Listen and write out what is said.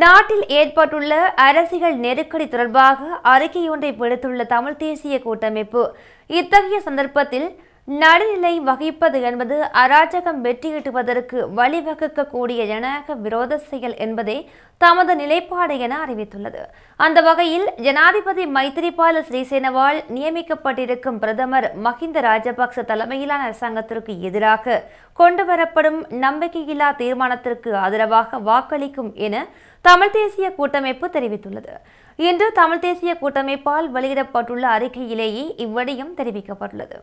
நாட்டில் ஏற்பட்டுள்ள அரசியல் நெருக்கடி தொடர்பாக அறிக்கையொன்றை விடுத்துள்ள தமிழ் தேசிய கூட்டமைப்பு இத்தகைய சந்தர்ப்பத்தில் நடுநிலை வகிப்பது என்பது அராஜகம் வெற்றியிட்டுவதற்கு வழிவகுக்கக்கூடிய ஜனநாயக விரோத செயல் என்பதே தமது நிலைப்பாடு என அறிவித்துள்ளது அந்த வகையில் ஜனாதிபதி மைத்திரிபால சிறிசேனவால் நியமிக்கப்பட்டிருக்கும் பிரதமர் மஹிந்த ராஜபக்ச தலைமையிலான அரசாங்கத்திற்கு எதிராக கொண்டுவரப்படும் நம்பிக்கையில்லா தீர்மானத்திற்கு ஆதரவாக வாக்களிக்கும் என தமிழ் தேசிய கூட்டமைப்பு தெரிவித்துள்ளது இன்று தமிழ் தேசிய கூட்டமைப்பால் வெளியிடப்பட்டுள்ள அறிக்கையிலேயே இவ்வடையும் தெரிவிக்கப்பட்டுள்ளது